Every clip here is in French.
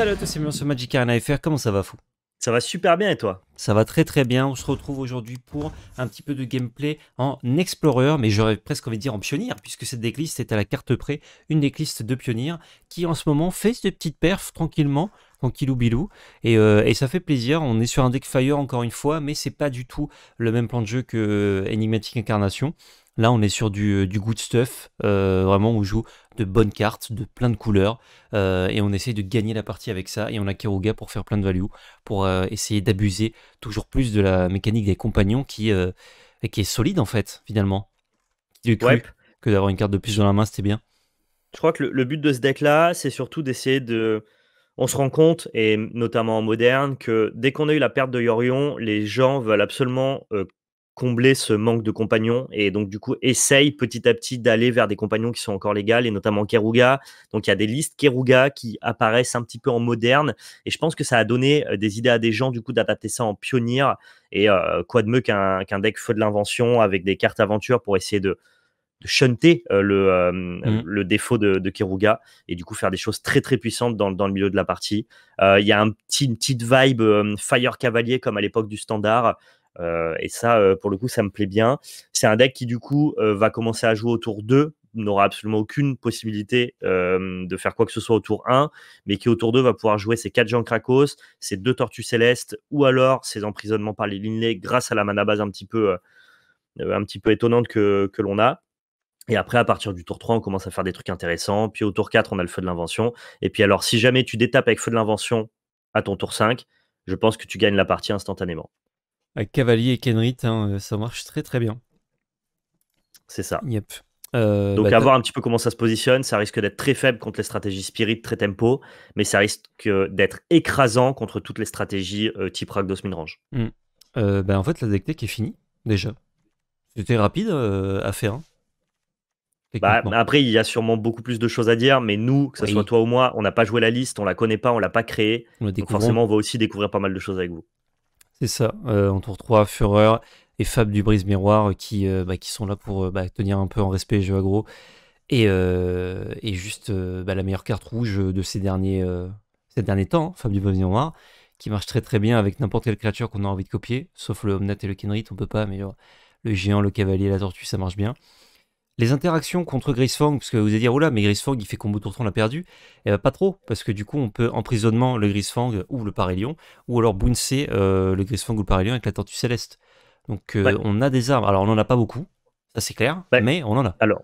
Salut à tous c'est sur Magic Arena FR, comment ça va fou Ça va super bien et toi Ça va très très bien, on se retrouve aujourd'hui pour un petit peu de gameplay en Explorer, mais j'aurais presque envie de dire en Pionnier, puisque cette décliste est à la carte près, une décliste de Pionnier qui en ce moment fait ses petites perfs tranquillement, tranquillou bilou, et, euh, et, ça fait plaisir, on est sur un deck Fire encore une fois, mais c'est pas du tout le même plan de jeu que euh, Enigmatic Incarnation, Là, on est sur du, euh, good stuff, euh, vraiment, on joue de bonnes cartes, de plein de couleurs, euh, et on essaye de gagner la partie avec ça, et on a Keruga pour faire plein de value, pour essayer d'abuser toujours plus de la mécanique des compagnons qui, est solide, en fait, finalement. Du que d'avoir une carte de plus dans la main, c'était bien. Je crois que le but de ce deck-là, c'est surtout d'essayer de... On se rend compte, et notamment en moderne, que dès qu'on a eu la perte de Yorion, les gens veulent absolument combler ce manque de compagnons et donc du coup essaye petit à petit d'aller vers des compagnons qui sont encore légales et notamment Keruga. Donc il y a des listes Keruga qui apparaissent un petit peu en moderne et je pense que ça a donné euh, des idées à des gens du coup d'adapter ça en pionnier et euh, quoi de mieux qu'un deck feu de l'invention avec des cartes aventure pour essayer de, de shunter euh, mmh. le, défaut de, de, Keruga et du coup faire des choses très très puissantes dans, le milieu de la partie. Il y a un petit, une petite vibe Fire Cavalier comme à l'époque du standard euh, et ça, euh, pour le coup, ça me plaît bien. C'est un deck qui, du coup, euh, va commencer à jouer au tour 2, n'aura absolument aucune possibilité de faire quoi que ce soit au tour 1, mais qui au tour 2 va pouvoir jouer ses 4 gens Krakos, ses 2 Tortues Célestes, ou alors ses emprisonnements par les Linley grâce à la mana base un petit peu, un petit peu étonnante que, que l'on a. Et après, à partir du tour 3, on commence à faire des trucs intéressants. Puis au tour 4, on a le feu de l'invention. Et puis alors, si jamais tu détapes avec feu de l'invention à ton tour 5, je pense que tu gagnes la partie instantanément avec euh, Cavalier et Kenrit, hein, euh, ça marche très très bien. C'est ça. Yep. Euh, Donc, bah, à voir un petit peu comment ça se positionne. Ça risque d'être très faible contre les stratégies spirit, très tempo, mais ça risque d'être écrasant contre toutes les stratégies type Rakdos midrange. Hmm. Bah, en fait, la deck tech est finie, déjà. C'était rapide à faire. Hein. Bah, après, il y a sûrement beaucoup plus de choses à dire, mais nous, que ce soit toi ou moi, on n'a pas joué la liste, on la connaît pas, on l'a pas créée. forcément, on va aussi découvrir pas mal de choses avec vous. C'est ça, euh, en tour 3, Führer et Fab du Brise Miroir euh, qui, euh, bah, qui sont là pour bah, tenir un peu en respect les jeux agro. Et, juste bah, la meilleure carte rouge de ces derniers, ces derniers temps, Fab du Brise Miroir, qui marche très très bien avec n'importe quelle créature qu'on a envie de copier, sauf le Omnat et le Kenrit, on peut pas, mais le géant, le cavalier, la tortue, ça marche bien. Les interactions contre Grisfang, parce que vous allez dire, oula, mais Grisfang, il fait combo tour on l'a perdu. et eh ben, pas trop, parce que du coup, on peut emprisonnement le Grisfang ou le Parélion, ou alors bouncer euh, le Grisfang ou le Parélion avec la Tortue Céleste. Donc, euh, on a des armes. Alors, on n'en a pas beaucoup, ça c'est clair, mais on en a. Alors,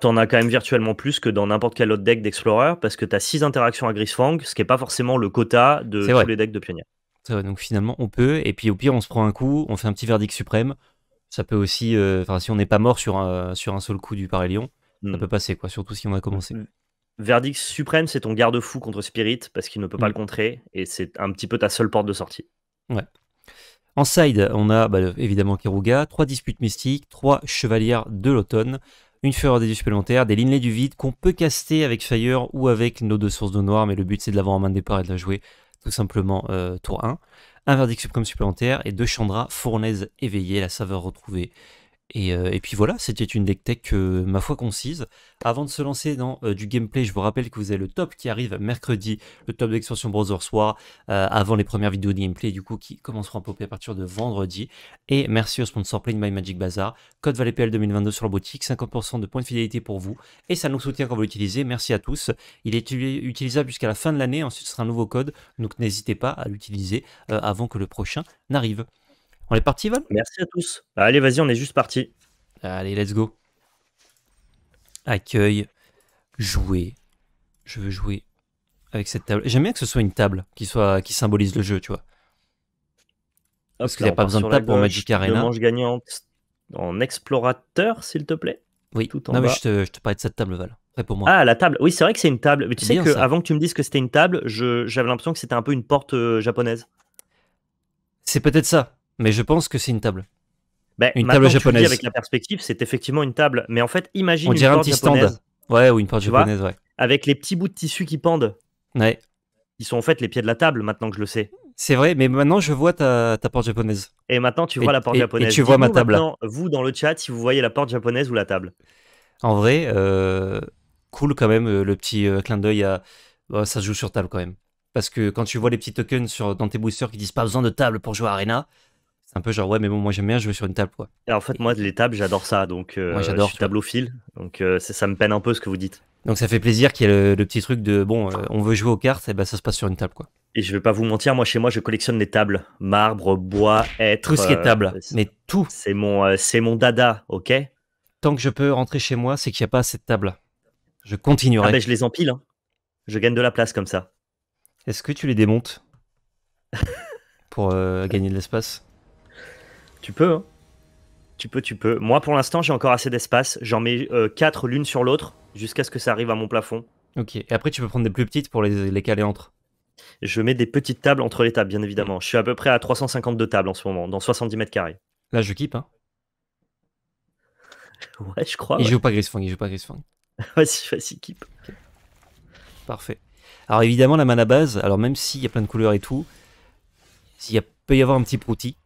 t'en as quand même virtuellement plus que dans n'importe quel autre deck d'Explorer, parce que t'as 6 interactions à Grisfang, ce qui n'est pas forcément le quota de tous les decks de Pionnier. Donc, finalement, on peut, et puis au pire, on se prend un coup, on fait un petit verdict suprême, ça peut aussi, euh, enfin, si on n'est pas mort sur un, sur un seul coup du parélion, lion, ça hmm. peut passer, quoi, surtout si on a commencé. Hmm. Verdict suprême, c'est ton garde-fou contre Spirit parce qu'il ne peut pas hmm. le contrer et c'est un petit peu ta seule porte de sortie. Ouais. En side, on a bah, évidemment Keruga, trois disputes mystiques, trois chevalières de l'automne, une fureur des dieux supplémentaires, des linelets du vide qu'on peut caster avec Fire ou avec nos deux sources de noir, mais le but c'est de l'avoir en main de départ et de la jouer tout simplement euh, tour 1, un verdict suprême supplémentaire et deux chandras, fournaise éveillée, la saveur retrouvée, euh, et, puis voilà, c'était une deck tech, euh, ma foi, concise. Avant de se lancer dans euh, du gameplay, je vous rappelle que vous avez le top qui arrive mercredi, le top d'extension Browser Soir, avant les premières vidéos de gameplay, du coup, qui commenceront à popper à partir de vendredi. Et merci au sponsor Play My Magic Bazaar, code ValetPL 2022 sur la boutique, 50% de points de fidélité pour vous, et ça nous soutient quand vous l'utilisez. Merci à tous. Il est utilisable jusqu'à la fin de l'année, ensuite ce sera un nouveau code, donc n'hésitez pas à l'utiliser avant que le prochain n'arrive. On est parti, Val Merci à tous. Bah, allez, vas-y, on est juste parti. Allez, let's go. Accueil, jouer. Je veux jouer avec cette table. J'aime bien que ce soit une table qui, soit, qui symbolise le jeu, tu vois. Parce qu'il n'y a pas besoin de table pour Magic Arena. gagnante en explorateur, s'il te plaît. Oui, tout en non, Mais je, te, je te de cette table, Val. Pour moi. Ah, la table. Oui, c'est vrai que c'est une table. Mais tu sais qu'avant que tu me dises que c'était une table, j'avais l'impression que c'était un peu une porte euh, japonaise. C'est peut-être ça mais je pense que c'est une table. Ben, une table japonaise. avec la perspective, c'est effectivement une table. Mais en fait, imagine. On une un petit japonaise, stand. Ouais, ou une porte japonaise, ouais. Avec les petits bouts de tissu qui pendent. Ouais. Ils sont en fait les pieds de la table, maintenant que je le sais. C'est vrai, mais maintenant je vois ta, porte japonaise. Et maintenant tu vois la porte japonaise. Et tu vois ma table. Vous, dans le chat, si vous voyez la porte japonaise ou la table. En vrai, euh, cool quand même euh, le petit euh, clin d'œil à. Bah, ça joue sur table quand même. Parce que quand tu vois les petits tokens sur, dans tes boosters qui disent pas besoin de table pour jouer à Arena, un peu genre, ouais, mais bon, moi j'aime bien jouer sur une table, quoi. Alors, en fait, moi, les tables, j'adore ça. Donc, euh, Je suis tableau-fil. Donc, euh, ça me peine un peu ce que vous dites. Donc, ça fait plaisir qu'il y ait le, petit truc de, bon, euh, on veut jouer aux cartes, et ben ça se passe sur une table, quoi. Et je vais pas vous mentir, moi, chez moi, je collectionne les tables. Marbre, bois, être. Tout ce qui est table. mais tout. C'est mon, c'est mon dada, ok Tant que je peux rentrer chez moi, c'est qu'il n'y a pas cette de table. Je continuerai. Ah ben, je les empile. Hein. Je gagne de la place comme ça. Est-ce que tu les démontes pour gagner de l'espace tu peux, hein. Tu peux, tu peux. Moi, pour l'instant, j'ai encore assez d'espace. J'en mets 4 euh, l'une sur l'autre jusqu'à ce que ça arrive à mon plafond. Ok, et après, tu peux prendre des plus petites pour les, les caler entre Je mets des petites tables entre les tables, bien évidemment. Je suis à peu près à 352 tables en ce moment, dans 70 mètres carrés. Là, je kipe. hein Ouais, je crois. Il joue pas grisfong, il joue pas grisfong. vas-y, vas-y, keep. Parfait. Alors évidemment, la mana base, alors même s'il y a plein de couleurs et tout, s'il peut y avoir un petit prouti,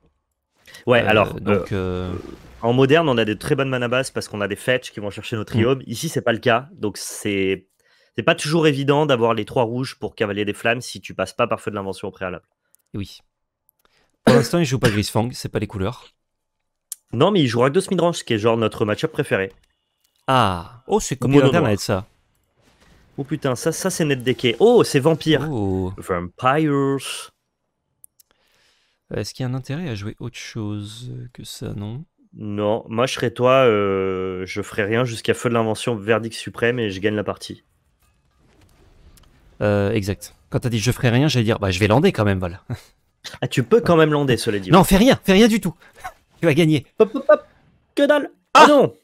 Ouais, euh, alors. Donc. Euh, euh, en moderne, on a des très bonnes manabas parce qu'on a des fetch qui vont chercher nos triomes. Mm. Ici, c'est pas le cas. Donc, c'est c'est pas toujours évident d'avoir les trois rouges pour Cavalier des Flammes si tu passes pas par Feu de l'Invention au préalable. Oui. Pour l'instant, il joue pas gris fang c'est pas les couleurs. Non, mais il joue deux Midrange, qui est genre notre matchup préféré. Ah, oh, c'est comme être ça. Oh putain, ça, ça c'est net Oh, c'est Vampire. Oh. Vampires. Euh, est-ce qu'il y a un intérêt à jouer autre chose que ça, non Non, moi je serais toi, euh, je ferais rien jusqu'à feu de l'invention, verdict suprême et je gagne la partie. Euh, exact. Quand t'as dit je ferais rien, j'allais dire bah je vais lander quand même, voilà. Ah, tu peux quand même lander, cela dit. Non, fais rien, fais rien du tout. Tu vas gagner. Hop, hop, hop. Que dalle. Ah, ah, non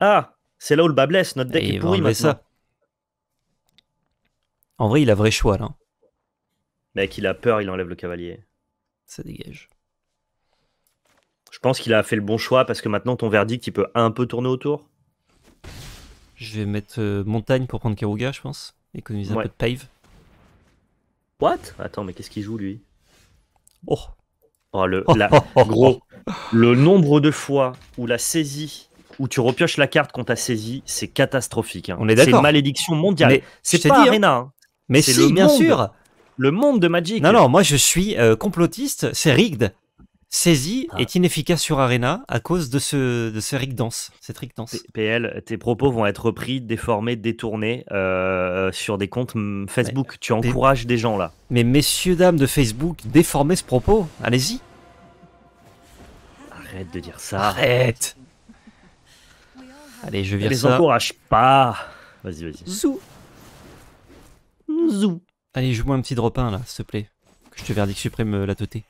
Ah, c'est là où le bas blesse, notre deck eh est ben, pourri maintenant. Ça. En vrai, il a vrai choix là. Mec, il a peur, il enlève le cavalier ça dégage. Je pense qu'il a fait le bon choix parce que maintenant ton verdict il peut un peu tourner autour. Je vais mettre euh, montagne pour prendre Karuga, je pense. Économiser un peu de pave. What Attends, mais qu'est-ce qu'il joue lui Oh, oh le, la, gros, le nombre de fois où la saisie, où tu repioches la carte qu'on t'a saisie, c'est catastrophique. Hein. On est d'accord. C'est une malédiction mondiale. C'est pas Arena. Mais c'est hein. Hein. bien sûr le monde de Magic. Non, non, moi je suis euh, complotiste, c'est rigged. Saisie ah. est inefficace sur Arena à cause de ce, de ce PL, tes propos vont être repris, déformés, détournés euh, euh, sur des comptes Facebook. tu encourages des... gens là. Mais messieurs, dames de Facebook, déformez ce propos, allez-y. Arrête de dire ça. Arrête Allez, je vire ça. Les encourage pas Vas-y, vas-y. Zou Zou Allez, joue-moi un petit drop 1 là, s'il te plaît. Que je te verdique suprême euh, la teuté.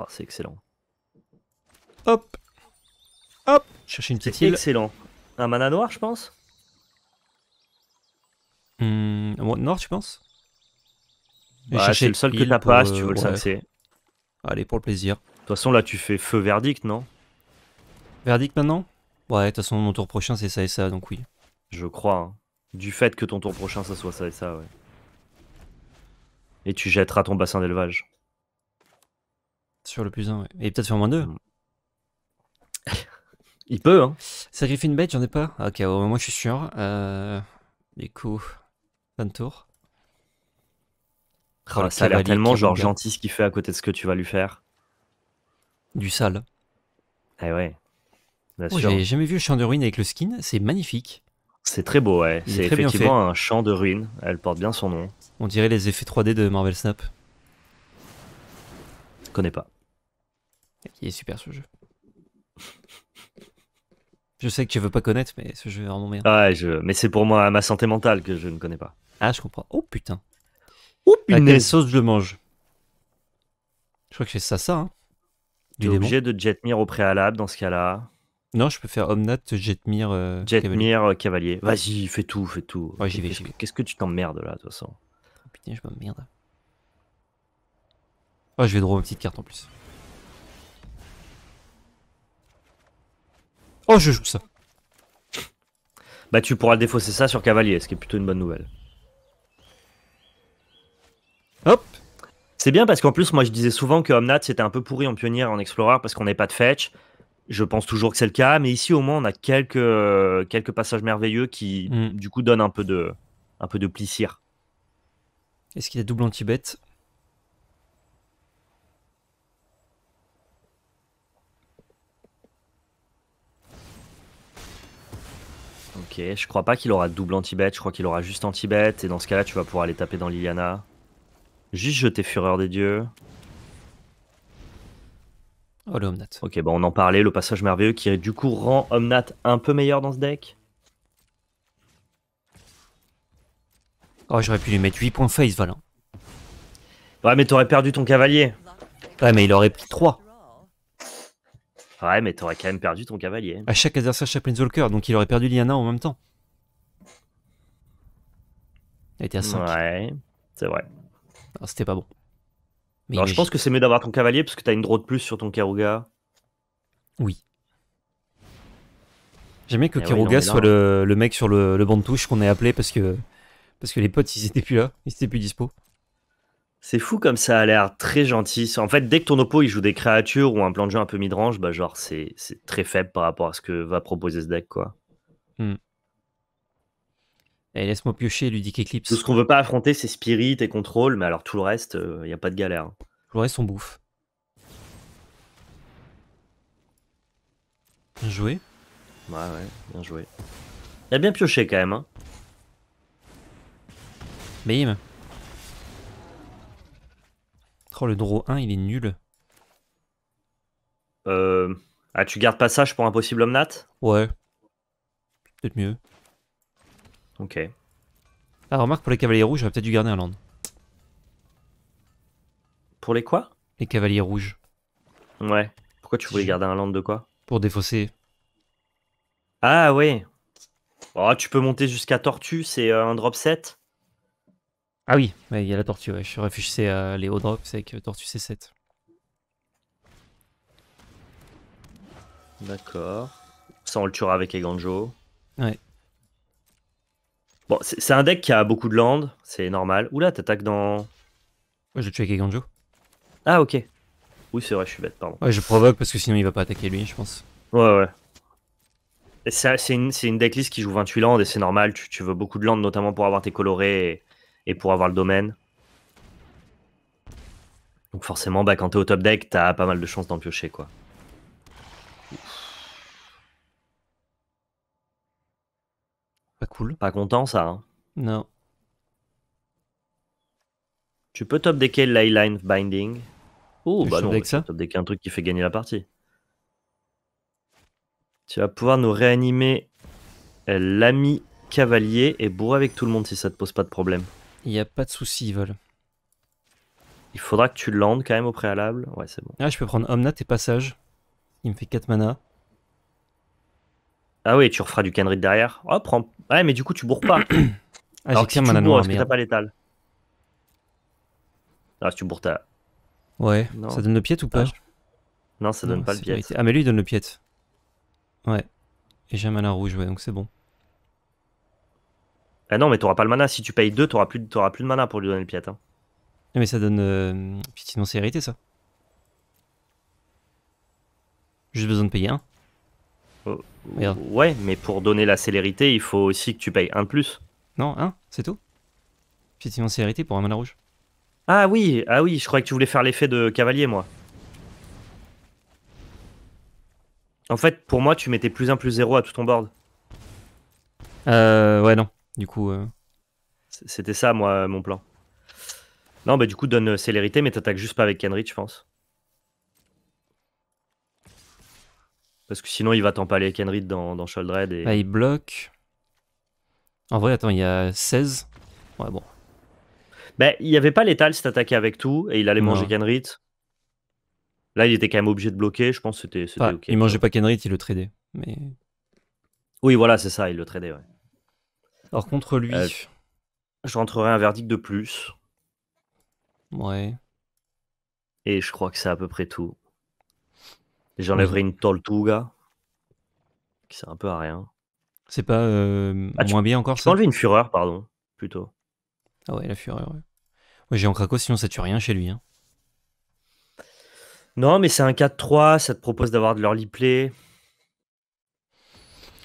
Oh, c'est excellent. Hop Hop Chercher une petite île. Excellent. Un mana noir, je pense mmh, noir, tu penses bah, C'est le seul que la pas, si tu euh, veux le ça Allez, pour le plaisir. De toute façon, là, tu fais feu verdict, non Verdict maintenant Ouais, de toute façon, mon tour prochain, c'est ça et ça, donc oui. Je crois. Hein. Du fait que ton tour prochain, ça soit ça et ça, ouais. Et tu jetteras ton bassin d'élevage. Sur le plus 1, ouais. Et peut-être sur moins 2 Il peut, hein. Sacrifier une bête, j'en ai pas. Ah, ok, au moins je suis sûr. Euh... Du coup, fin de tour. ça a l'air tellement genre gentil ce qu'il fait à côté de ce que tu vas lui faire. Du sale. Ah ouais. Oh, j'ai jamais vu le champ de ruine avec le skin, c'est magnifique. C'est très beau, ouais. C'est effectivement un champ de ruines. Elle porte bien son nom. On dirait les effets 3D de Marvel Snap. Je connais pas. Il est super ce jeu. Je sais que tu veux pas connaître, mais ce jeu est vraiment bien. ouais, mais c'est pour moi, ma santé mentale que je ne connais pas. Ah, je comprends. Oh putain. Oh putain. Quelle sauce je le mange Je crois que c'est ça, ça. Hein, es obligé de jetmir au préalable dans ce cas-là. Non, je peux faire Omnat, Jetmir, euh, Jetmir, euh, Cavalier. Vas-y, fais tout, fais tout. Qu'est-ce, que tu t'emmerdes là, de toute façon oh, Putain, je m'emmerde. Oh, je vais draw une petite carte en plus. Oh, je joue ça. Bah, tu pourras défausser ça sur Cavalier, ce qui est plutôt une bonne nouvelle. Hop C'est bien parce qu'en plus, moi je disais souvent que Omnat c'était un peu pourri en pionnière, en explorer parce qu'on n'est pas de fetch. Je pense toujours que c'est le cas, mais ici au moins on a quelques, euh, quelques passages merveilleux qui mm. du coup donnent un peu de, un peu de plissir. Est-ce qu'il a double anti-bête Ok, je crois pas qu'il aura double anti-bête, je crois qu'il aura juste anti-bête, et dans ce cas-là tu vas pouvoir aller taper dans Liliana. Juste jeter Fureur des Dieux. Oh, Omnat. Ok, bon, on en parlait, le passage merveilleux qui du coup rend Omnat un peu meilleur dans ce deck. Oh, j'aurais pu lui mettre 8 points face, Valin. Ouais, mais t'aurais perdu ton cavalier. Ouais, mais il aurait pris 3. Ouais, mais t'aurais quand même perdu ton cavalier. À chaque adversaire, chaque Walker, donc il aurait perdu Liana en même temps. Elle était à 5. Ouais, c'est vrai. Ah, c'était pas bon je pense que c'est mieux d'avoir ton cavalier parce que t'as une draw de plus sur ton Keruga. Oui. J'aimais que eh soit le, mec sur le, le banc de touche qu'on ait appelé parce que, parce que les potes, ils étaient plus là, ils étaient plus dispo. C'est fou comme ça a l'air très gentil. En fait, dès que ton oppo il joue des créatures ou un plan de jeu un peu midrange, bah genre c'est très faible par rapport à ce que va proposer ce deck quoi. Hmm. Et eh, laisse-moi piocher, Ludic Eclipse. Tout ce qu'on veut pas affronter, c'est Spirit et Contrôle, mais alors tout le reste, il euh, a pas de galère. Tout le reste, bouffe. Bien joué. Ouais, ouais, bien joué. Il a bien pioché quand même. Hein. Oh, le draw 1, il est nul. Euh... Ah, tu gardes passage pour Impossible possible omnat Ouais. Peut-être mieux. Ok. Ah, remarque, pour les cavaliers rouges, j'aurais peut-être dû garder un land. Pour les quoi Les cavaliers rouges. Ouais. Pourquoi tu voulais garder un land de quoi Pour défausser. Ah, ouais. Oh, tu peux monter jusqu'à Tortue, c'est euh, un drop 7. Ah oui, il y a la tortue, ouais. je réfléchissais à les hauts drops avec tortue C7. D'accord. Ça, on le tuera avec les Ouais c'est un deck qui a beaucoup de land, c'est normal. Oula, t'attaques dans. Ouais, je tue avec Ah, ok. Oui, c'est vrai, je suis bête, pardon. Ouais, je provoque parce que sinon il va pas attaquer lui, je pense. Ouais, ouais. C'est une, une decklist qui joue 28 landes et c'est normal, tu, veux beaucoup de landes, notamment pour avoir tes colorés et, pour avoir le domaine. Donc forcément, bah, quand t'es au top deck, t'as pas mal de chances d'en piocher, quoi. cool. Pas content ça. Hein. Non. Tu peux top decker l'Eyline Binding. Oh, bah non, ça. top un truc qui fait gagner la partie. Tu vas pouvoir nous réanimer euh, l'ami cavalier et bourrer avec tout le monde si ça te pose pas de problème. Il n'y a pas de souci, vol Il faudra que tu landes quand même au préalable. Ouais, c'est bon. Ah, je peux prendre Omnat et Passage. Il me fait 4 mana. Ah oui, tu referas du canrit derrière. Oh, prends. Ouais, mais du coup, tu bourres pas. ah, Alors que si tu bourres, est-ce que t'as pas l'étal Ah, si tu bourres, t'as. Ouais, ça donne le piète ou pas ah, Non, ça donne pas le piète. Ah, mais lui, il donne le piète. Ouais. Et j'ai un mana rouge, ouais, donc c'est bon. Ah non, mais t'auras pas le mana. Si tu payes 2, t'auras plus, de... plus de mana pour lui donner le piète. Hein. Mais ça donne. Euh... Puis sinon, c'est hérité, ça. Juste besoin de payer un. Euh, ouais, mais pour donner la célérité, il faut aussi que tu payes un de plus. Non, un, c'est tout. Effectivement, célérité pour un mana rouge. Ah oui, ah oui, je croyais que tu voulais faire l'effet de cavalier, moi. En fait, pour moi, tu mettais plus 1 plus 0 à tout ton board. Euh, ouais, non. Du coup. Euh, c'était ça, moi, mon plan. Non, bah, du coup, donne euh, célérité, mais t'attaques juste pas avec Kenry, je pense. Parce que sinon, il va t'empaler Kenrit dans, dans Et... Bah, il bloque. En vrai, attends, il y a 16. Ouais, bon. Bah, il n'y avait pas l'étal, s'est attaqué avec tout et il allait manger Kenrit. Là, il était quand même obligé de bloquer, je pense c'était c'était ok. Il mangeait pas Kenrit, il le tradait. Oui, voilà, c'est ça, il le tradait, ouais. Alors contre lui. Euh, je rentrerai un verdict de plus. Ouais. Et je crois que c'est à peu près tout. J'enlèverai une Tortuga, qui sert un peu à rien. C'est pas euh, ah, moins bien encore ça enlever une Fureur, pardon, plutôt. Ah ouais, la Fureur, ouais. J'ai en Craco, sinon ça tue rien chez lui. Hein. Non, mais c'est un 4-3, ça te propose d'avoir de l'early play.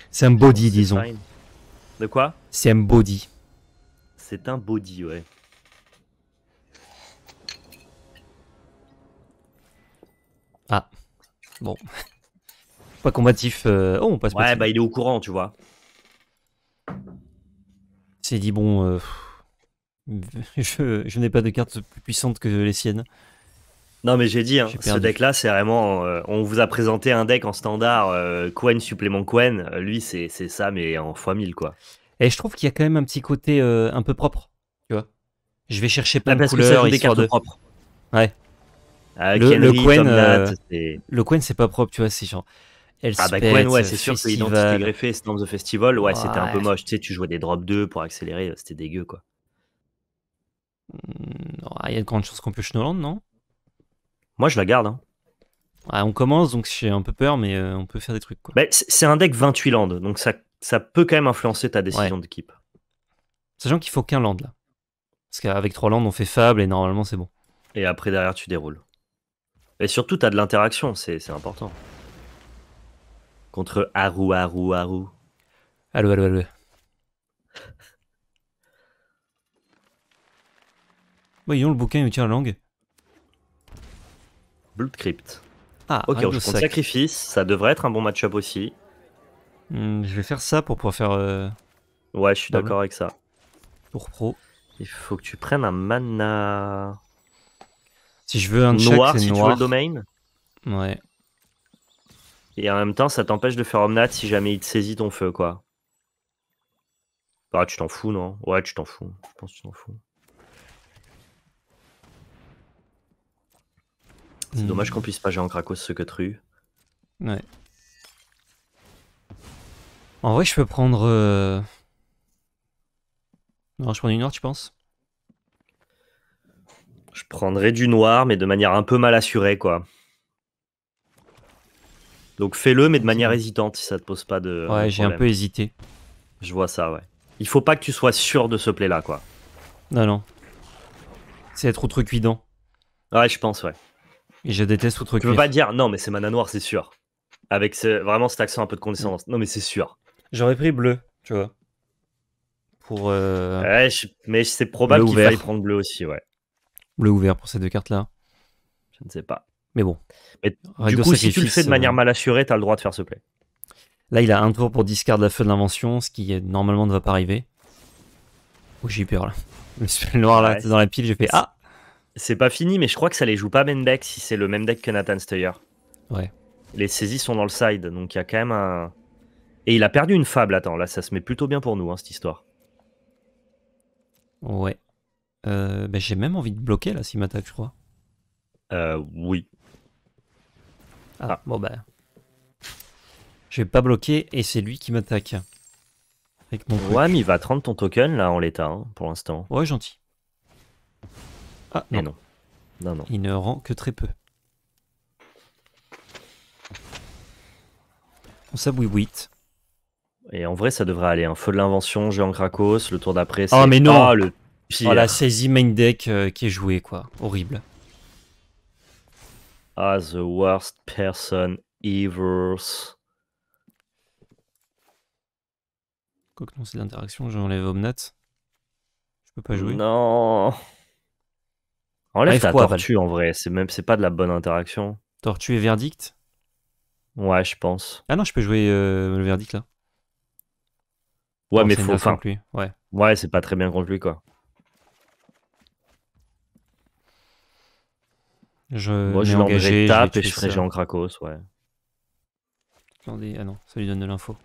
C'est un body, disons. De quoi C'est un body. C'est un body, ouais. Ah. Bon. Pas combatif. Euh, oh, on passe. Ouais, bah il est au courant, tu vois. C'est dit, bon. Euh, je, n'ai pas de cartes plus puissantes que les siennes. Non, mais j'ai dit, hein, ce deck-là, c'est vraiment. Euh, on vous a présenté un deck en standard, Quen supplément Quen. Lui, c'est ça, mais en x1000, quoi. Et je trouve qu'il y a quand même un petit côté un peu propre, tu vois. Je vais chercher pas ah, de couleurs. des cartes propres. Ouais. Ah, euh, le, Quen, c'est pas propre, tu vois, c'est genre. Elle ah bah Quen, ouais, c'est euh, sûr c'est greffée, Storm the Festival, ouais, c'était un peu moche. Tu sais, tu jouais des drops 2 pour accélérer, euh, c'était dégueu, quoi. Il hmm, ah, y a de grandes chances qu'on pioche Noland, non Moi, je la garde. Hein. Ah, on commence, donc j'ai un peu peur, mais on peut faire des trucs, quoi. Bah, c'est un deck 28 landes donc ça, ça peut quand même influencer ta décision d'équipe. Sachant qu'il faut qu'un land, là. Parce qu'avec 3 landes on fait Fable, et normalement, c'est bon. Et après, derrière, tu déroules. Et surtout, t'as de l'interaction, c'est important. Contre Haru, Haru, Haru. Allô, allô, allô. Voyons, le bouquin, il me tient la langue. Blood Crypt. Ah, ok, on le sacrifice, ça devrait être un bon match-up aussi. Hmm, je vais faire ça pour pouvoir faire. Euh, ouais, je suis d'accord avec ça. Pour pro. Il faut que tu prennes un mana. Si je veux un noir, si noir. tu veux le domain. Ouais. Et en même temps, ça t'empêche de faire omnat si jamais il te saisit ton feu, quoi. Bah, tu t'en fous, non Ouais, tu t'en fous. Je pense que tu t'en fous. C'est hmm. dommage qu'on puisse pas jeter en Krakos ce que tu Ouais. En vrai, je peux prendre. Euh, non, je prends une heure, tu penses je prendrais du noir, mais de manière un peu mal assurée, quoi. Donc fais-le, mais de manière hésitante, si ça te pose pas de. Ouais, j'ai un peu hésité. Je vois ça, ouais. Il faut pas que tu sois sûr de ce play-là, quoi. Non, non. C'est être outrecuidant. Ouais, je pense, ouais. Et je déteste outrecuidant. Tu peux pas dire, non, mais c'est mana noir, c'est sûr. Avec vraiment cet accent un peu de condescendance. Non, mais c'est sûr. J'aurais pris bleu, tu vois. Pour. Euh, ouais, mais c'est probable qu'il faille prendre bleu aussi, ouais bleu ouvert pour ces deux cartes-là Je ne sais pas. Mais bon. Mais, du coup, si tu le fais de euh, manière mal assurée, tu as le droit de faire ce play. Là, il a un tour pour discard la feu de l'invention, ce qui normalement ne va pas arriver. Oh, j'ai peur là. Le noir là, c'est dans la pile, j'ai fait Ah C'est pas fini, mais je crois que ça les joue pas même deck si c'est le même deck que Nathan Steyer. Ouais. Les saisies sont dans le side, donc il y a quand même un. Et il a perdu une fable, attends, là ça se met plutôt bien pour nous, hein, cette histoire. Ouais. Euh, ben, j'ai même envie de bloquer là s'il m'attaque, je crois. Euh, oui. Ah, ah, bon ben. Je vais pas bloquer et c'est lui qui m'attaque. Avec mon il va 30 ton token là en l'état hein, pour l'instant. Ouais, gentil. Ah, non. non. Non, Il ne rend que très peu. On 8 Et en vrai, ça devrait aller. un hein. Feu de l'invention, géant Krakos, le tour d'après. Ah, mais non Pire. Oh, euh, voilà, saisie main deck euh, qui est joué, quoi. Horrible. Ah, the worst person ever. que non, c'est l'interaction, j'enlève Omnat. Je peux pas jouer. Non. Enlève ta tortue en vrai, c'est même c'est pas de la bonne interaction. Tortue et verdict Ouais, je pense. Ah non, je peux jouer euh, le verdict là. Ouais, mais faut. Enfin, ouais, ouais c'est pas très bien contre lui quoi. Je Moi, je vais et je ferai géant Krakos, ouais. Attendez, ah non, ça lui donne de l'info.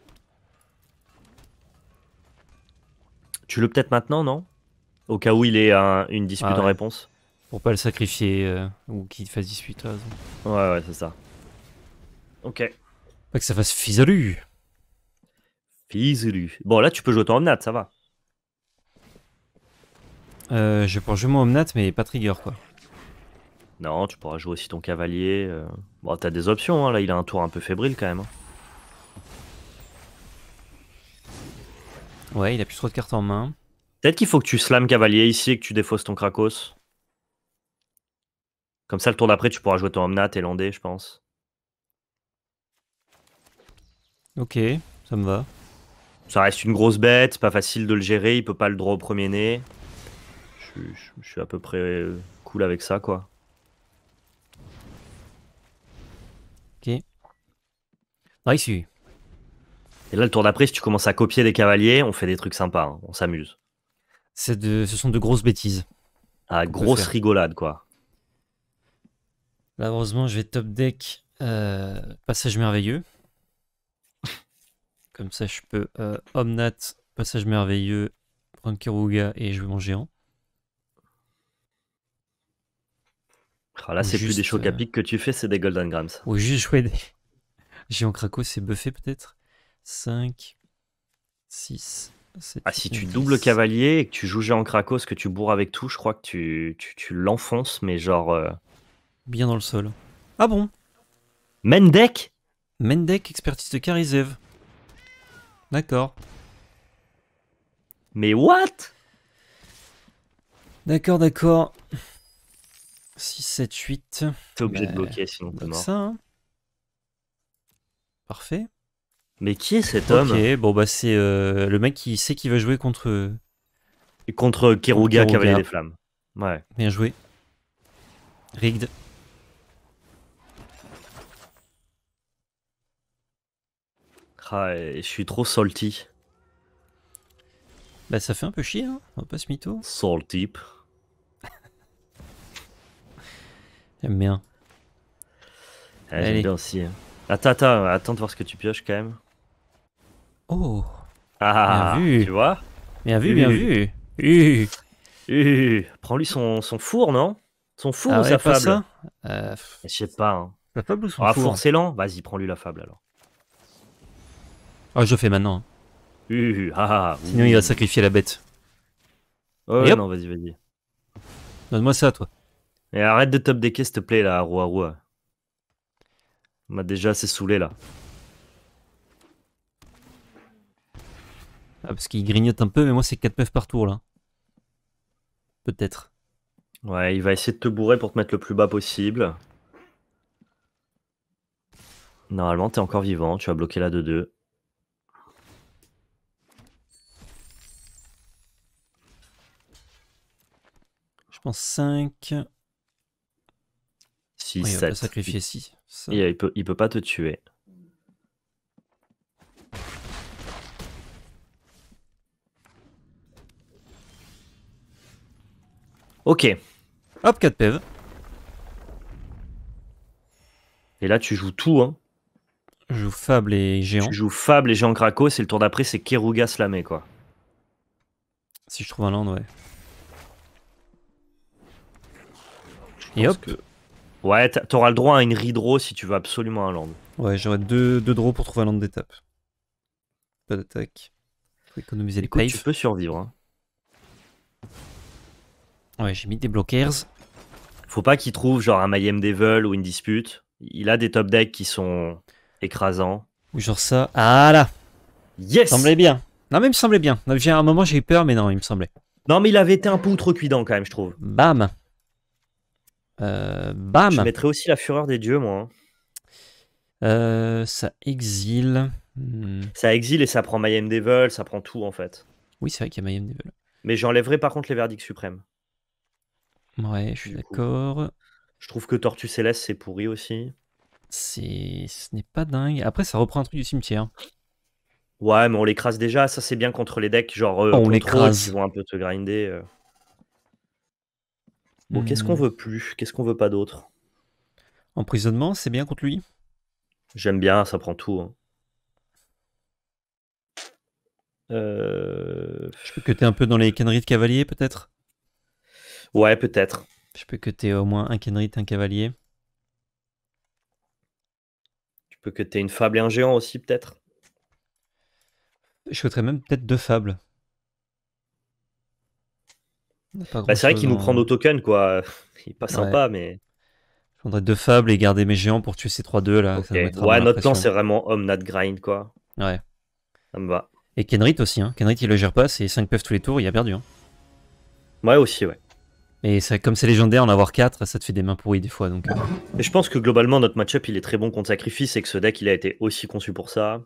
Tu le peut-être maintenant, non Au cas où il est une dispute ah en réponse. Pour pas le sacrifier euh, ou qu'il fasse dispute, Ouais, ouais, c'est ça. Ok. Pas que ça fasse fizzelu. Fizzelu. Bon, là, tu peux jouer ton Omnat, ça va. Euh, je pouvoir jouer mon Omnat, mais pas Trigger, quoi. Non, tu pourras jouer aussi ton cavalier. Euh. Bon, t'as des options, hein. là, il a un tour un peu fébrile quand même. Hein. Ouais, il a plus trop de cartes en main. Peut-être qu'il faut que tu slams cavalier ici et que tu défausses ton Krakos. Comme ça, le tour d'après, tu pourras jouer ton Omnat et Landé, je pense. Ok, ça me va. Ça reste une grosse bête, pas facile de le gérer, il peut pas le droit au premier né Je, suis- à peu près euh, cool avec ça, quoi. Nice. Ah, et là, le tour d'après, si tu commences à copier des cavaliers, on fait des trucs sympas, hein. on s'amuse. de... Ce sont de grosses bêtises. Ah, grosse rigolade, quoi. Là, heureusement, je vais top deck euh, passage merveilleux. Comme ça, je peux euh, Omnat, passage merveilleux, prendre Kiruga et jouer mon géant. Ah là, c'est plus des chocs euh, que tu fais, c'est des Golden Grams. Ou juste jouer des. Géant Craco, c'est buffé peut-être 5, 6. 7, ah, si tu doubles cavalier et que tu joues Géant Craco, ce que tu bourres avec tout, je crois que tu, l'enfonces, mais genre. Euh, Bien dans le sol. Ah bon Mendek Mendek, expertise de Karizev. D'accord. Mais what D'accord, d'accord. 6, 7, 8. T'es obligé de bah, bloquer sinon t'es mort. Ça, hein. Parfait. Mais qui est cet homme Ok, bon bah c'est euh, le mec qui sait qu'il va jouer contre. Et contre Keruga, qui Cavalier des Flammes. Ouais. Bien joué. Rigged. Ah, je suis trop salty. Bah ça fait un peu chier, hein on passe mytho. Salty. J'aime bien. Ah, J'aime bien aussi. Hein. Attends, attends, attends de voir ce que tu pioches quand même. Oh Ah, ah bien ah, vu. Tu vois Bien vu, bien vu. Prends-lui son, son, four, non Son four ah ou sa fable euh, euh, Je sais pas. Hein. La fable ou son ah, four, c'est lent. Vas-y, prends-lui la fable alors. oh, je fais maintenant. Sinon, il va sacrifier la bête. Oh, non, vas-y, vas-y. Donne-moi ça, toi. Et arrête de top des s'il te plaît, là, à roue. On m'a déjà assez saoulé là. Ah, parce qu'il grignote un peu, mais moi c'est 4 meufs par tour là. Peut-être. Ouais, il va essayer de te bourrer pour te mettre le plus bas possible. Normalement, t'es encore vivant, tu vas bloquer la 2-2. Je pense 5. 6, 7. va sacrifier 6 il, peut, il peut pas te tuer. Ok. Hop, 4 PV. E et là, tu joues tout. Hein. Je joue Fable et Géant. Tu joues Fable et Géant Krakow. C'est le tour d'après, c'est Keruga slamé, quoi. Si je trouve un land, ouais. et hop. Ouais, t'auras le droit à une redraw si tu veux absolument un land. Ouais, j'aurais deux, deux draws pour trouver un land d'étape. Pas d'attaque. Faut économiser les Écoute, Tu peux survivre. Hein. Ouais, j'ai mis des blockers. Faut pas qu'il trouve genre un Mayhem Devil ou une dispute. Il a des top decks qui sont écrasants. Ou genre ça. Ah là Yes Il me semblait bien. Non, mais il me semblait bien. À un moment, j'ai eu peur, mais non, il me semblait. Non, mais il avait été un peu outrecuidant quand même, je trouve. Bam euh, bam Je mettrais aussi la fureur des dieux, moi. Hein. Euh, ça exile. Hmm. Ça exile et ça prend Mayhem Devil, ça prend tout en fait. Oui, c'est vrai qu'il y a Mayhem Devil. Mais j'enlèverai par contre les verdicts suprêmes. Ouais, je suis d'accord. Je trouve que Tortue Céleste, c'est pourri aussi. Ce n'est pas dingue. Après, ça reprend un truc du cimetière. Ouais, mais on l'écrase déjà. Ça, c'est bien contre les decks. Genre, euh, on l'écrase. Ils vont un peu te grinder. Bon, qu'est-ce qu'on hmm. veut plus Qu'est-ce qu'on veut pas d'autre Emprisonnement, c'est bien contre lui J'aime bien, ça prend tout. Hein. Euh, Je peux que es un peu dans les canneries de cavalier, peut-être Ouais, peut-être. Je peux que es au moins un cannerie, un cavalier. Tu peux que es une fable et un géant aussi, peut-être Je souhaiterais même peut-être deux fables. Bah, c'est vrai qu'il nous prend nos tokens, quoi. Il est pas sympa, mais. Je prendrais deux fables et garder mes géants pour tuer ces 3-2 là. ouais, notre plan c'est vraiment homme, not grind, quoi. Ouais. Ça me va. Et Kenrit aussi, hein. Kenrit il le gère pas, c'est 5 puffs tous les tours, il a perdu. Hein. Ouais, aussi, ouais. Mais comme c'est légendaire, en avoir 4, ça te fait des mains pourries des fois. Donc, euh. je pense que globalement, notre match-up, il est très bon contre Sacrifice et que ce deck, il a été aussi conçu pour ça.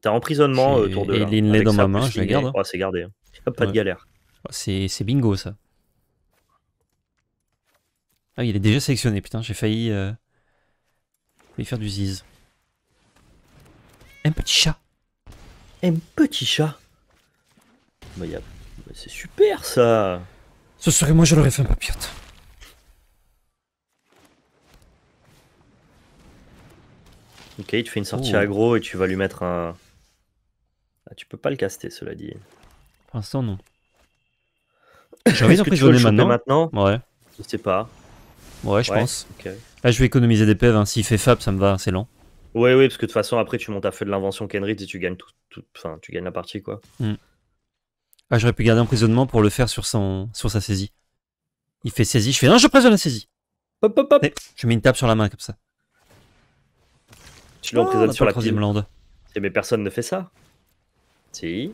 T'as emprisonnement euh, autour de. Et l'inlay dans ma main, je la garde. Hein. Oh, c'est gardé. Hein. Pas de galère. C'est bingo ça. Ah il est déjà sélectionné, putain, j'ai failli, euh, faire du ziz. Un petit chat. Un petit chat Bah, bah c'est super ça Ce serait moi, je l'aurais fait un papillote. Ok, tu fais une sortie oh. aggro et tu vas lui mettre un... Ah, tu peux pas le caster, cela dit. Pour l'instant, non. J'ai envie d'emprisonner maintenant. maintenant ouais. Je sais pas. Ouais, je pense. Ah, je vais économiser des PV. Hein. S'il fait Fab, ça me va, c'est lent. Ouais, oui, parce que de toute façon, après, tu montes à feu de l'invention Kenrit et tu gagnes, tout, tu gagnes la partie, quoi. Hmm. Ah, j'aurais pu garder emprisonnement pour le faire sur, son... sur sa saisie. Il fait saisie, je fais non, je présente la saisie. Hop, hop, hop. Eh, je mets une tape sur la main comme ça. Tu l'emprisonnes oh, ah, sur la troisième lande. Eh, mais personne ne fait ça. Si.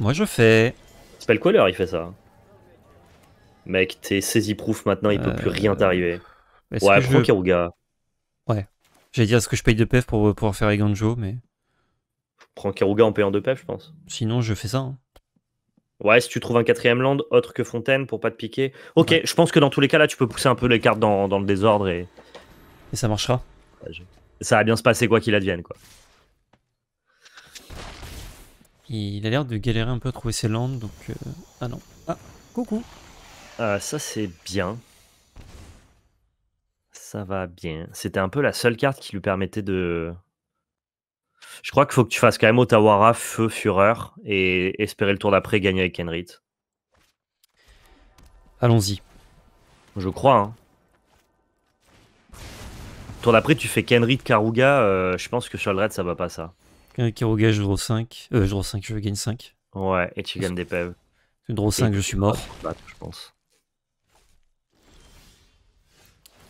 Moi, je fais. C'est pas le couleur il fait ça. Mec, t'es saisi proof maintenant, il peut plus euh, rien t'arriver. Ouais, prends je... Ouais. J'allais dire, est-ce que je paye de PF pour euh, pouvoir faire Eganjo, mais. Prends Keruga en payant de PF je pense. Sinon, je fais ça. Hein. Ouais, si tu trouves un quatrième land autre que Fontaine pour pas te piquer. Ok, je pense que dans tous les cas, là, tu peux pousser un peu les cartes dans, le désordre et. Et ça marchera. Ça va bien se passer, quoi qu'il advienne, quoi. Il a l'air de galérer un peu à trouver ses landes, donc. Euh, ah non. Ah, coucou! Euh, ça, c'est bien. Ça va bien. C'était un peu la seule carte qui lui permettait de. Je crois qu'il faut que tu fasses quand même Otawara, Feu, Fureur et espérer le tour d'après gagner avec Kenrit. Allons-y. Je crois. Hein. Tour d'après, tu fais Kenrit, Karuga. Euh, je pense que sur le red ça va pas ça. Karuga, je draw 5. Euh, je draw 5, je gagne 5. Ouais, et tu gagnes des peves. Tu draw 5, je suis mort. je pense.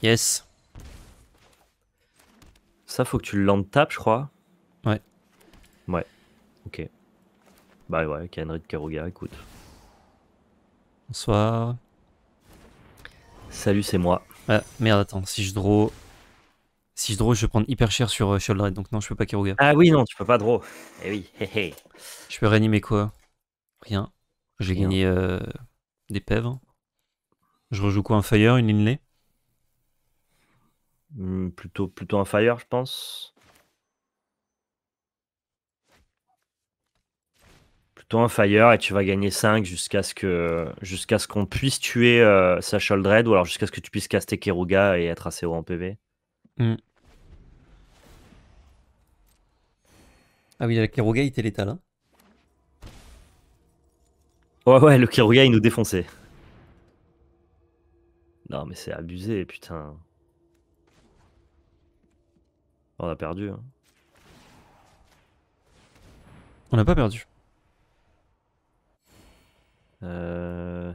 Yes. Ça, faut que tu le land tape, je crois. Ouais. Ouais. Ok. Bah ouais, Kenry de Karuga, écoute. Bonsoir. Salut, c'est moi. Ah, merde, attends, si je draw. Si je draw, je vais prendre hyper cher sur euh, shoulder donc non, je peux pas Karuga. Ah oui, non, tu peux pas draw. Eh oui, hé hey, Je peux réanimer quoi Rien. J'ai gagné euh, des pèves. Je rejoue quoi Un Fire, une Inlay Mmh, plutôt, plutôt un fire, je pense. Plutôt un fire et tu vas gagner 5 jusqu'à ce que jusqu'à ce qu'on puisse tuer euh, Sacha Dread ou alors jusqu'à ce que tu puisses caster Keruga et être assez haut en PV. Mmh. Ah oui, le Keruga il était l'état, là. Hein. ouais, ouais, le Keruga il nous défonçait. Non, mais c'est abusé, putain. On a perdu. Hein. On n'a pas perdu. Euh,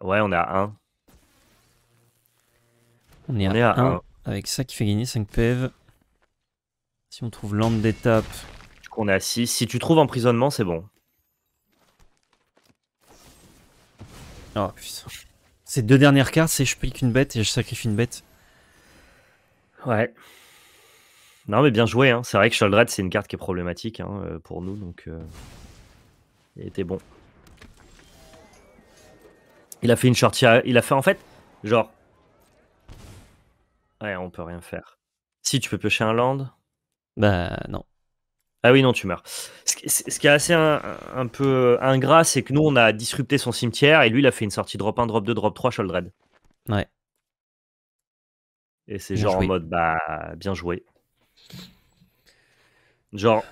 ouais, on est à 1. On est, à, 1, Avec ça qui fait gagner 5 PV. E si on trouve l'ample d'étape. Du coup, on est à 6. Si tu trouves emprisonnement, c'est bon. Oh putain. Ces deux dernières cartes, c'est je pique une bête et je sacrifie une bête. Ouais. Non, mais bien joué. Hein. C'est vrai que Sholdred, c'est une carte qui est problématique hein, euh, pour nous. Donc, euh, il était bon. Il a fait une sortie, Il a fait en fait, genre. Ouais, on peut rien faire. Si tu peux piocher un land. Bah, non. Ah oui, non, tu meurs. Ce, qui est assez un, un peu ingrat, c'est que nous, on a disrupté son cimetière et lui, il a fait une sortie drop 1, drop 2, drop 3, Sholdred. Ouais. Et c'est genre en mode, bah, bien joué. Genre,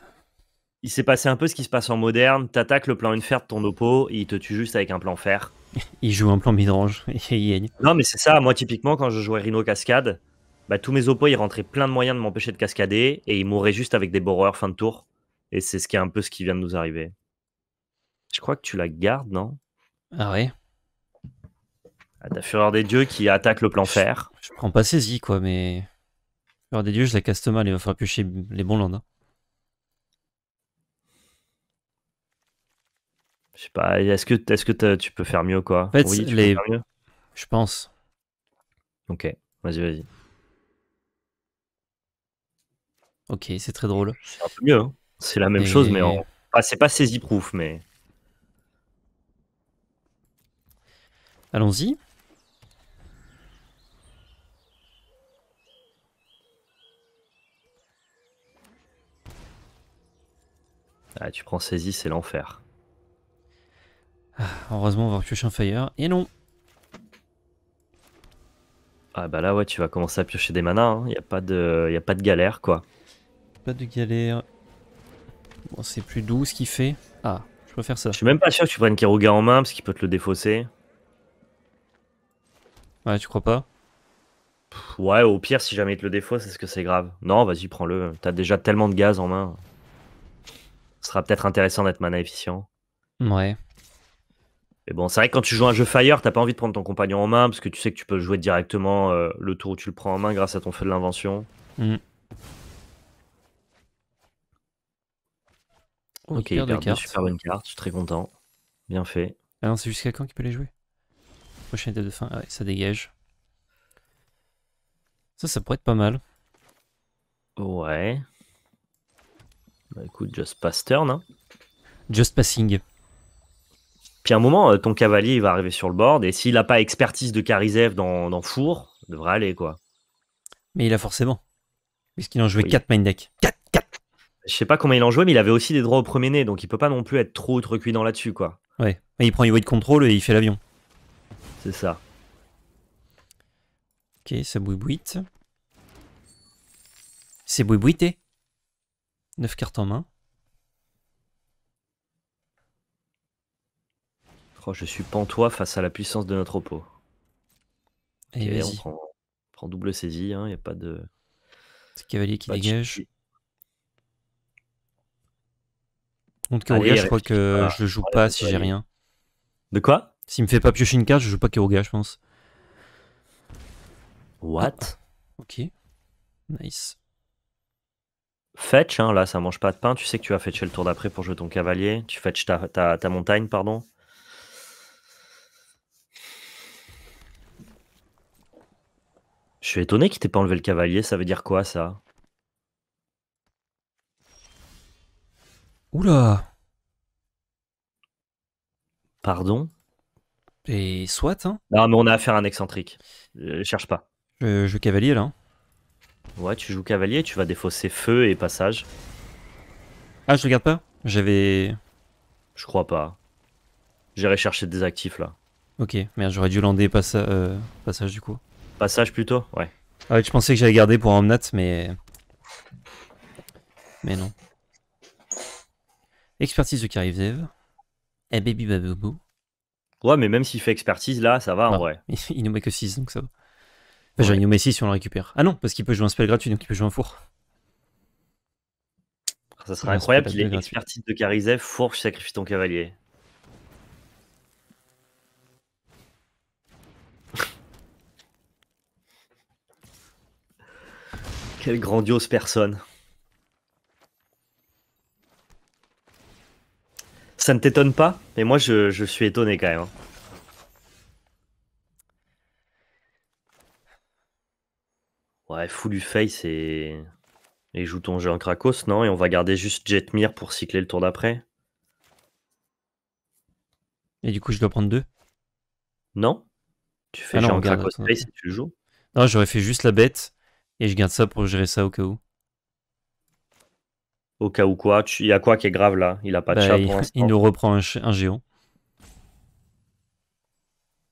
il s'est passé un peu ce qui se passe en moderne. T'attaques le plan une fer de ton oppo, il te tue juste avec un plan fer. Il joue un plan midrange et il Non, mais c'est ça. Moi, typiquement, quand je jouais Rhino Cascade, bah, tous mes oppos, ils rentraient plein de moyens de m'empêcher de cascader et ils mouraient juste avec des borrowers fin de tour. Et c'est ce qui est un peu ce qui vient de nous arriver. Je crois que tu la gardes, non Ah ouais ah, T'as Fureur des Dieux qui attaque le plan fer. Je, je prends pas saisi, quoi, mais. Alors des dieux, je la caste mal, il va falloir piocher les bons land. Hein. Je sais pas, est-ce que, est que tu peux faire mieux quoi je pense. Ok, vas-y, vas-y. Ok, c'est très drôle. C'est un peu mieux, hein. c'est la même chose, mais en... c'est pas saisie proof, mais. Allons-y. Ah, tu prends saisie, c'est l'enfer. Ah, heureusement, on va piocher un fire. Et non Ah bah là, ouais, tu vas commencer à piocher des manas. Il hein. y a, pas de... Y a pas de galère, quoi. Pas de galère. Bon, c'est plus doux ce qu'il fait. Ah, je préfère ça. Je suis même pas sûr que tu prennes Kiruga en main, parce qu'il peut te le défausser. Ouais, tu crois pas Ouais, au pire, si jamais il te le défausse, est-ce que c'est grave Non, vas-y, prends-le. T'as déjà tellement de gaz en main. Ce sera peut-être intéressant d'être mana efficient. Ouais. Mais bon, c'est vrai que quand tu joues un jeu Fire, t'as pas envie de prendre ton compagnon en main parce que tu sais que tu peux jouer directement euh, le tour où tu le prends en main grâce à ton feu de l'invention. Mm. ok, super bonne carte, je suis très content. Bien fait. Alors ah c'est jusqu'à quand qu'il peut les jouer Prochaine étape de fin, ah ça dégage. Ça, ça pourrait être pas mal. Ouais. Bah, écoute, Just Pass Turn. Hein. Just Passing. Puis à un moment, euh, ton cavalier va arriver sur le board, et s'il n'a pas expertise de Karizev dans, Four, il devrait aller, quoi. Mais il a forcément. Puisqu'il en jouait 4 main deck. 4, 4 Je sais pas comment il en jouait, mais il avait aussi des droits au premier nez, donc il peut pas non plus être trop dans là-dessus, quoi. Ouais. il prend way de contrôle et il fait l'avion. C'est ça. Ok, ça bouille C'est bouibouité. 9 cartes en main. Oh, je suis pantois face à la puissance de notre repos. Et, on, prend, double saisie, il hein, n'y a pas de. C'est cavalier qui dégage. Contre je crois que je le joue pas si j'ai rien. De quoi S'il me fait pas piocher une carte, je joue pas Kiroga, je pense. What Ok. Nice fetch, hein, là ça mange pas de pain, tu sais que tu vas fetcher le tour d'après pour jouer ton cavalier, tu fetches ta, ta, ta montagne, pardon. Je suis étonné qu'il t'ait pas enlevé le cavalier, ça veut dire quoi ça Oula Pardon Et soit, hein Non mais on a affaire à un excentrique, Je euh, cherche pas. je cavalier là. Hein. Ouais, tu joues cavalier, tu vas défausser feu et passage. Ah, je regarde pas J'avais. Je crois pas. J'irai chercher des actifs là. Ok, merde, j'aurais dû lander euh, passage du coup. Passage plutôt Ouais. Ah ouais, je pensais que j'allais garder pour Omnat, mais. Mais non. Expertise de Karivdev. Eh Baby bébé Ouais, mais même s'il fait expertise là, ça va en ah. vrai. Il nous met que 6, donc ça va. Messi si on le récupère. Ah non, parce qu'il peut jouer un spell gratuit, donc il peut jouer un four. Ah, ça serait incroyable qu'il ait expertise de four, fourche, sacrifie ton cavalier. Quelle grandiose personne. Ça ne t'étonne pas Mais moi, je, suis étonné quand même. Hein. Ouais, du face et... joue ton jeu en Krakos, non Et on va garder juste Jetmir pour cycler le tour d'après Et du coup, je dois prendre deux Non Tu fais ah en Krakos face et tu joues Non, j'aurais fait juste la bête et je garde ça pour gérer ça au cas où. Au cas où quoi Il y a quoi qui est grave là Il a pas de bah, il, nous reprend un, géant.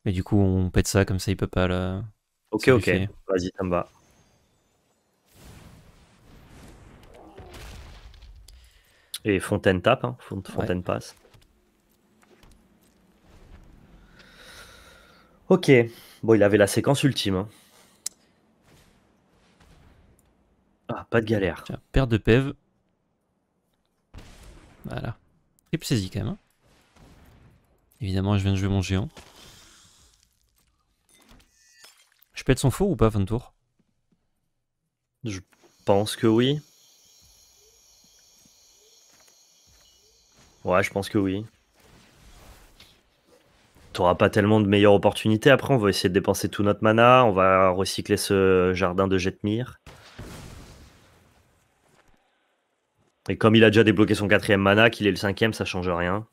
Et du coup, on pète ça, comme ça, il peut pas là Ok, ok. Vas-y, ça me va. Et Fontaine tape, hein. Fontaine passe. Ok, bon, il avait la séquence ultime. Hein. Ah, pas de galère. Tiens, perte de PEV. Voilà. Triple saisie quand même. Hein. Évidemment, je viens de jouer mon géant. Je pète son faux ou pas, fin de tour Je pense que oui. Ouais, je pense que oui. T'auras pas tellement de meilleures opportunités. Après, on va essayer de dépenser tout notre mana. On va recycler ce jardin de Jetmir. Et comme il a déjà débloqué son quatrième mana, qu'il est le cinquième, ça change rien.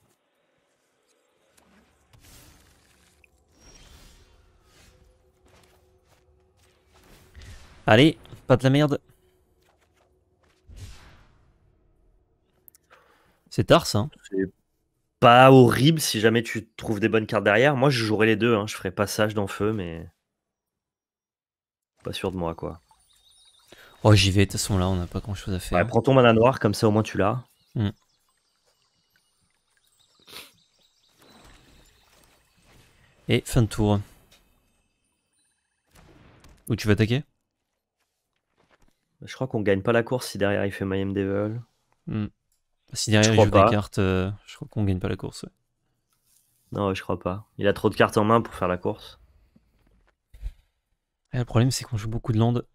Allez, pas de la merde. C'est tard ça. Hein. C'est pas horrible si jamais tu trouves des bonnes cartes derrière. Moi, je jouerais les deux. Hein. Je ferai passage dans feu, mais pas sûr de moi quoi. Oh, j'y vais. De toute façon, là, on n'a pas grand chose à faire. Ouais, prends ton mana noir, comme ça au moins tu l'as. Hmm. Et fin de tour. Où tu vas attaquer bah, Je crois qu'on gagne pas la course si derrière il fait Mayhem Devil. Hmm. Si derrière il joue des cartes, euh, je crois qu'on gagne pas la course. Non, je crois pas. Il a trop de cartes en main pour faire la course. le problème, c'est qu'on joue beaucoup de landes.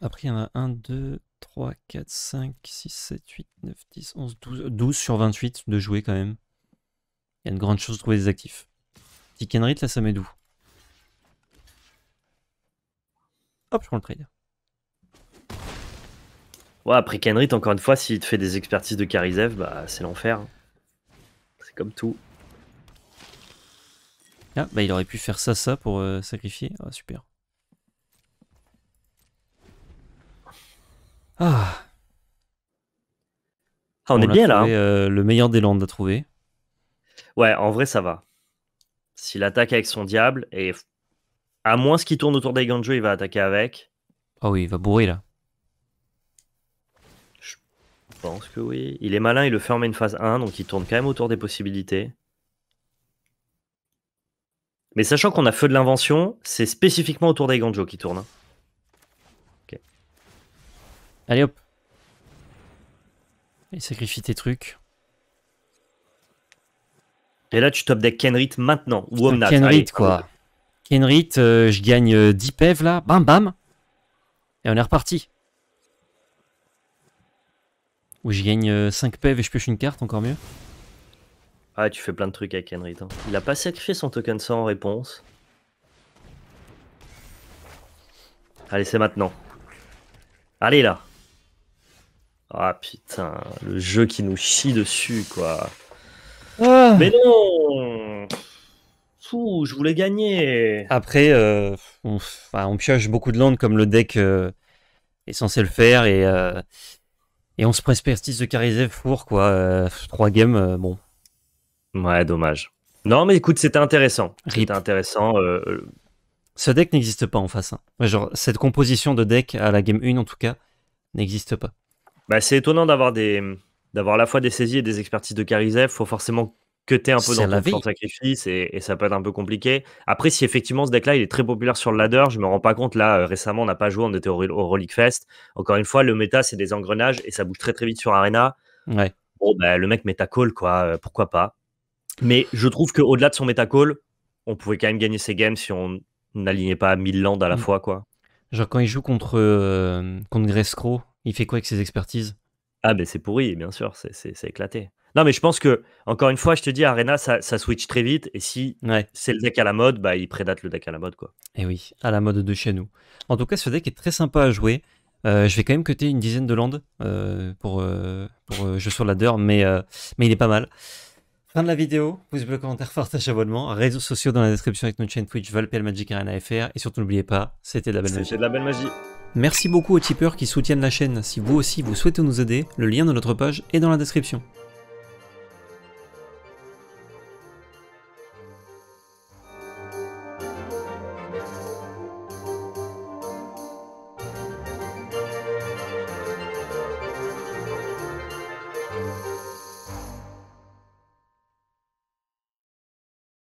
Après, il y en a 1, 2, 3, 4, 5, 6, 7, 8, 9, 10, 11, 12, 12 sur 28 de jouer quand même. Il y a une grande chose de trouver des actifs. Tick là, ça met d'où Hop, je prends le trade après Kenrit, encore une fois, s'il te fait des expertises de Karizev, bah c'est l'enfer. C'est comme tout. Ah, bah il aurait pu faire ça, ça pour euh, sacrifier. Ah, super. Ah. on, est bien là. Hein. Euh, le meilleur des landes à trouver. Ouais, en vrai, ça va. S'il attaque avec son diable, et à moins ce qu'il tourne autour des il va attaquer avec. oh oui, il va bourrer là. Je pense que oui. Il est malin, il le ferme en phase 1, donc il tourne quand même autour des possibilités. Mais sachant qu'on a feu de l'invention, c'est spécifiquement autour des ganjos qui tourne. Hein. Allez hop. Il sacrifie tes trucs. Et là, tu top deck Kenrit maintenant. Ou Kenrit, quoi. Kenrit, euh, je gagne 10 euh, pev là. Bam, bam. Et on est reparti. Où je gagne 5 euh, PEV et je pioche une carte, encore mieux. Ah, tu fais plein de trucs avec Henry. Il a pas sacrifié son token 100 en réponse. Allez, c'est maintenant. Allez, là. Ah, putain. Le jeu qui nous chie dessus, quoi. Ah. Mais non Fou, je voulais gagner. Après, euh, on, pioche beaucoup de landes, comme le deck euh, est censé le faire. Et... Euh, et on se presse de Karizev pour quoi euh, Trois games, euh, bon. Ouais, dommage. Non, mais écoute, c'était intéressant. C'était intéressant. Euh, ce deck n'existe pas en face. Hein. Genre, cette composition de deck à la game 1, en tout cas, n'existe pas. Bah, c'est étonnant d'avoir des d'avoir à la fois des saisies et des expertises de Karizev. Faut forcément que tu es un peu dans ton sacrifice et, ça peut être un peu compliqué. Après, si effectivement ce deck-là, il est très populaire sur le ladder, je me rends pas compte. Là, euh, récemment, on n'a pas joué, on était au, au, Relic Fest. Encore une fois, le méta, c'est des engrenages et ça bouge très très vite sur Arena. Bon, bah, le mec méta call, quoi, euh, pourquoi pas. Mais je trouve qu'au-delà de son méta call, on pouvait quand même gagner ses games si on n'alignait pas 1000 landes à la mm. fois, quoi. Genre quand il joue contre, euh, contre il fait quoi avec ses expertises Ah, ben c'est pourri, bien sûr, c'est éclaté. Non, mais je pense que, encore une fois, je te dis, Arena, ça, switch très vite. Et si c'est le deck à la mode, bah, il prédate le deck à la mode. quoi. Et eh oui, à la mode de chez nous. En tout cas, ce deck est très sympa à jouer. Euh, je vais quand même coter une dizaine de landes euh, pour, euh, pour euh, sur ladder, mais, mais il est pas mal. Fin de la vidéo, pouce bleu, commentaire, partage, abonnement, réseaux sociaux dans la description avec notre chaîne Twitch, Valpel Magic Arena FR, et surtout n'oubliez pas, c'était la belle C'était de la belle magie. Merci beaucoup aux tipeurs qui soutiennent la chaîne. Si vous aussi vous souhaitez nous aider, le lien de notre page est dans la description.